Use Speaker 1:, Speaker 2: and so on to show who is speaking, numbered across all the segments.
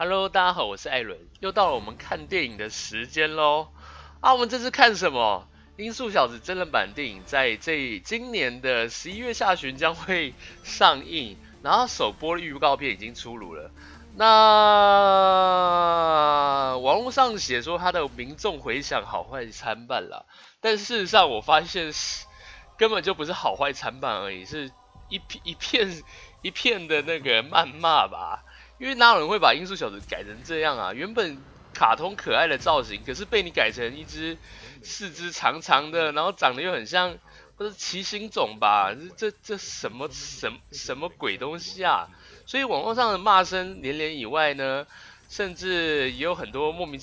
Speaker 1: Hello，大家好，我是艾伦，又到了我们看电影的时间喽。啊，我们这次看什么？《音速小子》真人版电影在这今年的十一月下旬将会上映，然后首播的预告片已经出炉了。那网络上写说它的民众回响好坏参半啦，但事实上我发现是根本就不是好坏参半而已，是一片一片一片的那个谩骂吧。因为哪有人会把《音速小子》改成这样啊？原本卡通可爱的造型，可是被你改成一只四肢长长的，然后长得又很像，不是骑行种吧？这这什么什什么鬼东西啊？所以网络上的骂声连连以外呢，甚至也有很多莫名，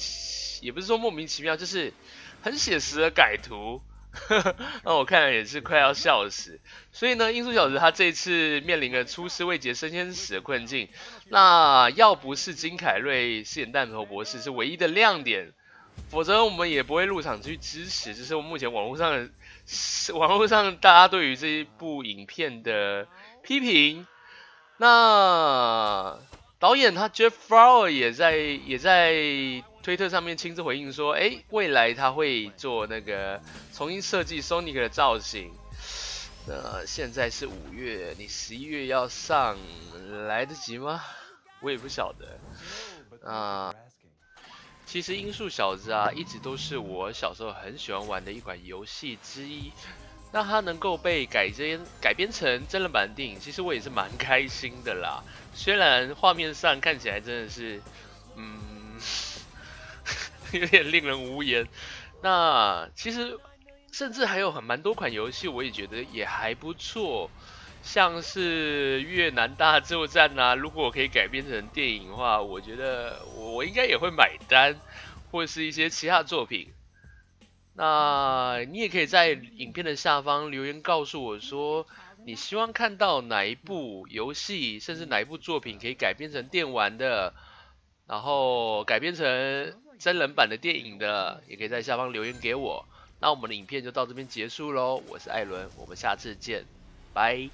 Speaker 1: 也不是说莫名其妙，就是很写实的改图。那我看也是快要笑死，所以呢，《音速小子》他这次面临的出师未捷身先死的困境。那要不是金凯瑞饰演弹头博士是唯一的亮点，否则我们也不会入场去支持。这是我目前网络上，网络上大家对于这一部影片的批评。那导演他 Jeff f o w e r 也在，也在。推特上面亲自回应说：“哎，未来他会做那个重新设计 Sonic 的造型。呃，现在是五月，你十一月要上来得及吗？我也不晓得啊。其实《音速小子》啊，一直都是我小时候很喜欢玩的一款游戏之一。那它能够被改编改编成真人版电影，其实我也是蛮开心的啦。虽然画面上看起来真的是，嗯。” 有点令人无言。那其实甚至还有很蛮多款游戏，我也觉得也还不错，像是越南大作战呐。如果我可以改编成电影的话，我觉得我应该也会买单，或是一些其他作品。那你也可以在影片的下方留言，告诉我说你希望看到哪一部游戏，甚至哪一部作品可以改编成电玩的，然后改编成。真人版的电影的，也可以在下方留言给我。那我们的影片就到这边结束喽，我是艾伦，我们下次见，拜。